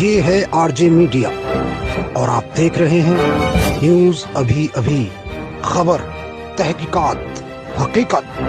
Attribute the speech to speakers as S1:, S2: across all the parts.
S1: ये है RJ media और आप देख रहे हैं न्यूज अभी अभी खबर तहकीकात हकीकत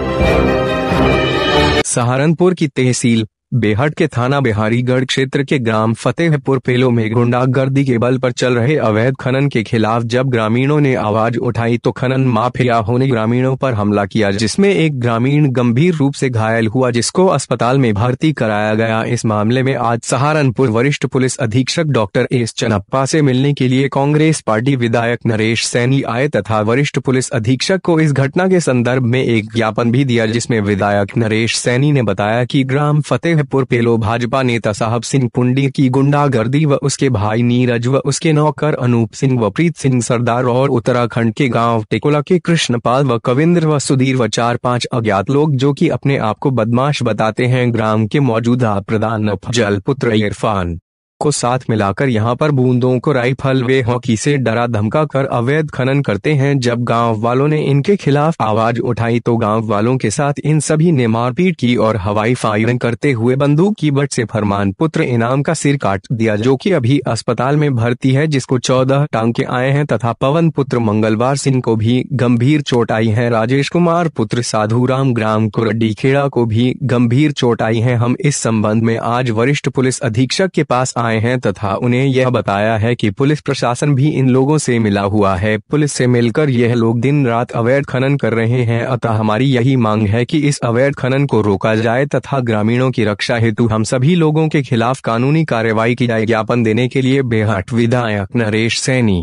S1: सहारनपुर की तहसील बेहट के थाना बिहारीगढ़ क्षेत्र के ग्राम फतेहपुर पेलो में गुंडागर्दी के बल पर चल रहे अवैध खनन के खिलाफ जब ग्रामीणों ने आवाज उठाई तो खनन माफिया होने ग्रामीणों पर हमला किया जिसमें एक ग्रामीण गंभीर रूप से घायल हुआ जिसको अस्पताल में भर्ती कराया गया इस मामले में आज सहारनपुर वरिष्ठ पुलिस अधीक्षक डॉक्टर एस चनप्पा ऐसी मिलने के लिए कांग्रेस पार्टी विधायक नरेश सैनी आए तथा वरिष्ठ पुलिस अधीक्षक को इस घटना के संदर्भ में एक ज्ञापन भी दिया जिसमे विधायक नरेश सैनी ने बताया की ग्राम फतेह सिंहपुर पेलो भाजपा नेता साहब सिंह पुंडी की गुंडागर्दी व उसके भाई नीरज व उसके नौकर अनूप सिंह व प्रीत सिंह सरदार और उत्तराखंड के गांव टेकोला के कृष्णपाल व कविंद्र व सुधीर व चार पांच अज्ञात लोग जो कि अपने आप को बदमाश बताते हैं ग्राम के मौजूदा प्रधान जल पुत्र इरफान को साथ मिलाकर यहां पर बूंदों को राइफल वे हॉकी से डरा धमका कर अवैध खनन करते हैं जब गांव वालों ने इनके खिलाफ आवाज उठाई तो गांव वालों के साथ इन सभी ने मारपीट की और हवाई फायरिंग करते हुए बंदूक की बट से फरमान पुत्र इनाम का सिर काट दिया जो की अभी अस्पताल में भर्ती है जिसको चौदह टांके आए हैं तथा पवन पुत्र मंगलवार सिंह को भी गंभीर चोट आई है राजेश कुमार पुत्र साधु राम ग्राम कुरड्डी खेड़ा को भी गंभीर चोट आई है हम इस संबंध में आज वरिष्ठ पुलिस अधीक्षक के पास आए आए हैं तथा उन्हें यह बताया है कि पुलिस प्रशासन भी इन लोगों से मिला हुआ है पुलिस से मिलकर यह लोग दिन रात अवैध खनन कर रहे हैं अतः हमारी यही मांग है कि इस अवैध खनन को रोका जाए तथा ग्रामीणों की रक्षा हेतु हम सभी लोगों के खिलाफ कानूनी कार्रवाई की जाए ज्ञापन देने के लिए बेहट विधायक नरेश सैनी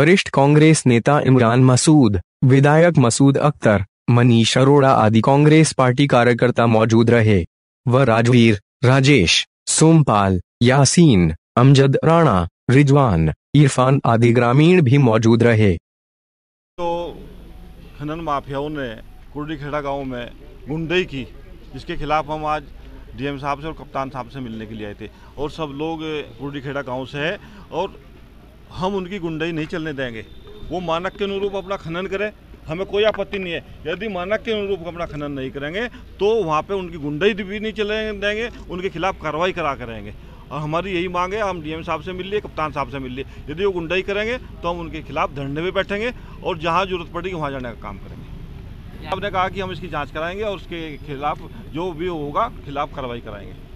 S1: वरिष्ठ कांग्रेस नेता इमरान मसूद विधायक मसूद अख्तर मनीष अरोड़ा आदि कांग्रेस पार्टी कार्यकर्ता मौजूद रहे व राजवीर राजेश सोमपाल यासीन अमजद राणा रिजवान इरफान आदि ग्रामीण भी मौजूद रहे तो
S2: खनन माफियाओं ने कुर्डी खेड़ा गाँव में गुंडई की जिसके खिलाफ हम आज डीएम साहब से और कप्तान साहब से मिलने के लिए आए थे और सब लोग कुर्डी खेड़ा गाँव से है और हम उनकी गुंडई नहीं चलने देंगे वो मानक के अनुरूप अपना खनन करें हमें कोई आपत्ति नहीं है यदि मानक के अनुरूप अपना खनन नहीं करेंगे तो वहाँ पे उनकी गुंडई भी नहीं चले देंगे उनके खिलाफ कार्रवाई करा करेंगे और हाँ, हमारी यही मांग है हम डीएम साहब से मिल लिए कप्तान साहब से मिल लिए यदि वो गुंडाई करेंगे तो हम उनके खिलाफ धरने में बैठेंगे और जहाँ जरूरत पड़ेगी वहाँ जाने का काम करेंगे आपने कहा कि हम इसकी जाँच कराएंगे और उसके खिलाफ जो भी होगा खिलाफ कार्रवाई कराएंगे